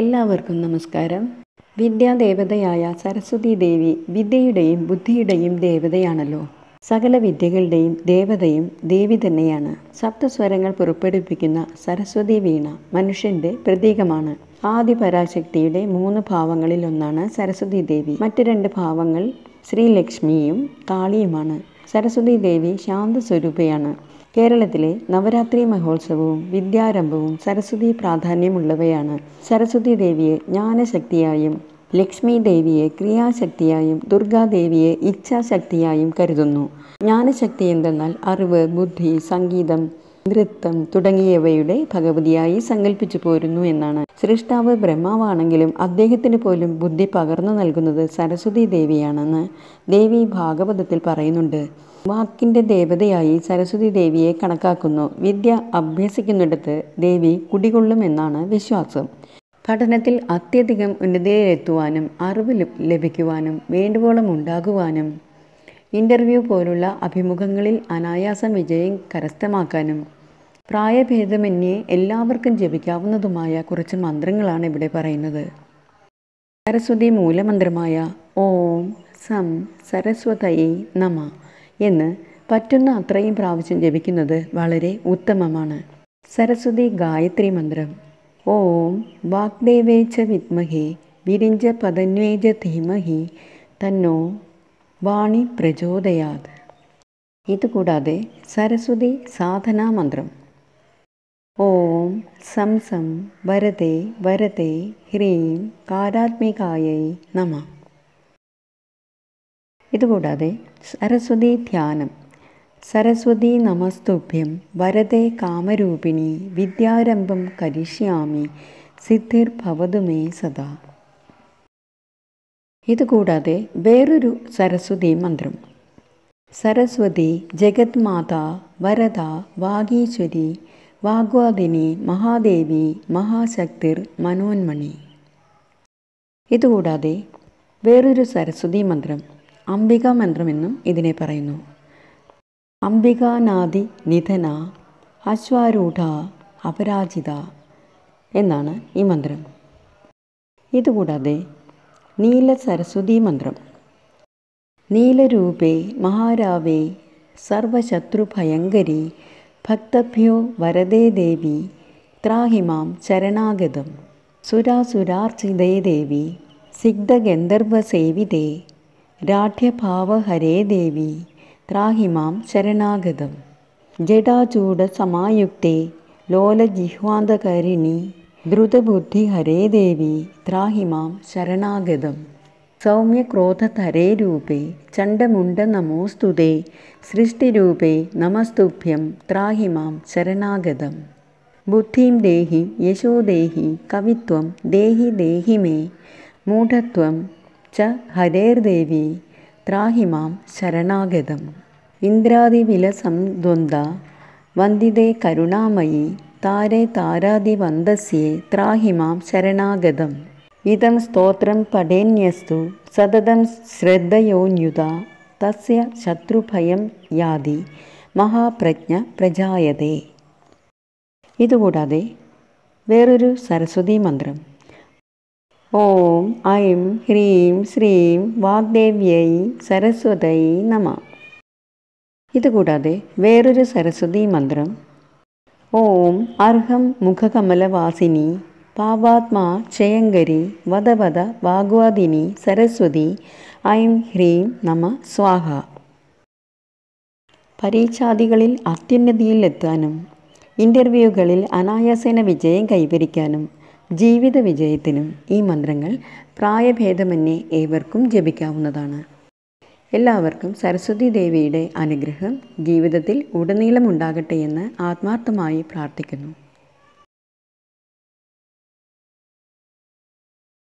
എല്ലാവർക്കും നമസ്കാരം വിദ്യാദേവതയായ സരസ്വതി ദേവി വിദ്യയുടെയും ബുദ്ധിയുടെയും ദേവതയാണല്ലോ സകല വിദ്യകളുടെയും ദേവതയും ദേവി തന്നെയാണ് സപ്തസ്വരങ്ങൾ പുറപ്പെടുവിപ്പിക്കുന്ന സരസ്വതി വീണ മനുഷ്യന്റെ പ്രതീകമാണ് ആദി പരാശക്തിയുടെ മൂന്ന് ഭാവങ്ങളിൽ ഒന്നാണ് സരസ്വതി ദേവി മറ്റു രണ്ട് ഭാവങ്ങൾ ശ്രീലക്ഷ്മിയും കാളിയുമാണ് സരസ്വതി ദേവി ശാന്തസ്വരൂപയാണ് കേരളത്തിലെ നവരാത്രി മഹോത്സവവും വിദ്യാരംഭവും സരസ്വതി പ്രാധാന്യമുള്ളവയാണ് സരസ്വതി ദേവിയെ ജ്ഞാനശക്തിയായും ലക്ഷ്മി ദേവിയെ ക്രിയാശക്തിയായും ദുർഗാദേവിയെ ഇച്ഛാശക്തിയായും കരുതുന്നു ജ്ഞാനശക്തി എന്തെന്നാൽ അറിവ് ബുദ്ധി സംഗീതം നൃത്തം തുടങ്ങിയവയുടെ ഭഗവതിയായി സങ്കല്പിച്ചു പോരുന്നു എന്നാണ് സൃഷ്ടാവ് ബ്രഹ്മാവാണെങ്കിലും അദ്ദേഹത്തിന് പോലും ബുദ്ധി പകർന്നു നൽകുന്നത് സരസ്വതി ദേവിയാണെന്ന് ദേവി ഭാഗവതത്തിൽ പറയുന്നുണ്ട് വാക്കിൻ്റെ ദേവതയായി സരസ്വതി ദേവിയെ കണക്കാക്കുന്നു വിദ്യ അഭ്യസിക്കുന്നിടത്ത് ദേവി കുടികൊള്ളുമെന്നാണ് വിശ്വാസം പഠനത്തിൽ അത്യധികം ഉന്നതിയിലെത്തുവാനും അറിവ് ലഭിക്കുവാനും വേണ്ടുവോളം ഉണ്ടാകുവാനും ഇൻ്റർവ്യൂ പോലുള്ള അഭിമുഖങ്ങളിൽ അനായാസം വിജയം കരസ്ഥമാക്കാനും പ്രായഭേദമന്യേ എല്ലാവർക്കും ജപിക്കാവുന്നതുമായ കുറച്ച് മന്ത്രങ്ങളാണ് ഇവിടെ പറയുന്നത് സരസ്വതി മൂലമന്ത്രമായ ഓം സം സരസ്വതയെ നമ എന്ന് പറ്റുന്ന അത്രയും പ്രാവശ്യം ജപിക്കുന്നത് വളരെ ഉത്തമമാണ് സരസ്വതി ഗായത്രി മന്ത്രം ഓം വാഗ്ദേവേച്ച വിദ്മഹി വിരിഞ്ച പതന്വേജ ധീമഹി തന്നോ വാണി പ്രചോദയാത് ഇതുകൂടാതെ സരസ്വതി സാധനാ മന്ത്രം ഓം സം സം വരതേ വരതേ ഹ്രീം കാരാത്മികായൈ നമ ഇതുകൂടാതെ സരസ്വതി ധ്യാനം സരസ്വതി നമസ്തുഭ്യം വരദേ കാമരൂപിണി വിദ്യാരംഭം കരിഷ്യാമി സിദ്ധിർ ഭവതു മേ സദാ ഇതുകൂടാതെ വേറൊരു സരസ്വതി മന്ത്രം സരസ്വതി ജഗത്മാത വരദ വാഗീശ്വരി വാഗ്വാദിനി മഹാദേവി മഹാശക്തിർ മനോന്മണി ഇതുകൂടാതെ വേറൊരു സരസ്വതി മന്ത്രം അംബിക മന്ത്രമെന്നും ഇതിനെ പറയുന്നു അംബികാനാദി നിധന അശ്വാരൂഢ അപരാജിത എന്നാണ് ഈ മന്ത്രം ഇതുകൂടാതെ നീല സരസ്വതി മന്ത്രം നീലരൂപേ മഹാരാവേ സർവശത്രുഭയങ്കരി ഭക്തഭ്യോ വരദേ ദേവി ത്രാഹിമാം ചരണാഗതം സുരാസുരാർച്ചിതേ ദേവി സിഗ്ധഗന്ധർവസേവിതേ राढ्यभावहरे त्राहि मां शरणागतं जडाचूडसमायुक्ते लोलजिह्वादकरिणि द्रुतबुद्धिहरे शरणागतं सौम्यक्रोधतरे रूपे चण्डमुण्डनमोऽस्तु ते सृष्टिरूपे नमस्तुभ्यं त्राहि मां शरणागतं बुद्धिं देहि यशो देहि कवित्वं देहि देहि मे मूढत्वं ച ഹരേർദേവി ത്രാഹിമാം ശരണാഗതം ഇന്ദ്രാദിവിലസം ദ്വന്ദ വന്ദിതേ കരുണാമയി താരേ താരാദിവന്ദസ്യേ ത്രാഹിമാം ശരണാഗതം ഇതം സ്തോത്രം പഠേന്യസ്തു സതതം ശ്രദ്ധയോന്യുത തസ്യ ശത്രുഭയം യാതി മഹാപ്രജ്ഞ പ്രജായതേ ഇതുകൂടാതെ വേറൊരു സരസ്വതി മന്ത്രം ഓം ഐം ഹ്രീം ശ്രീം വാഗ്ദേവ്യൈ സരസ്വതൈ നമ ഇതുകൂടാതെ വേറൊരു സരസ്വതി മന്ത്രം ഓം അർഹം മുഖകമലവാസിനി പാവാത്മാ ചയങ്കരി വധവധ വാഗ്വാദിനി സരസ്വതി ഐം ഹ്രീം നമ സ്വാഹ പരീക്ഷാദികളിൽ അത്യുന്നതിയിലെത്താനും ഇൻ്റർവ്യൂകളിൽ അനായാസേന വിജയം കൈവരിക്കാനും ജീവിത വിജയത്തിനും ഈ മന്ത്രങ്ങൾ പ്രായഭേദമന്യേ ഏവർക്കും ജപിക്കാവുന്നതാണ് എല്ലാവർക്കും സരസ്വതി ദേവിയുടെ അനുഗ്രഹം ജീവിതത്തിൽ ഉടനീളം ഉണ്ടാകട്ടെ എന്ന് ആത്മാർത്ഥമായി പ്രാർത്ഥിക്കുന്നു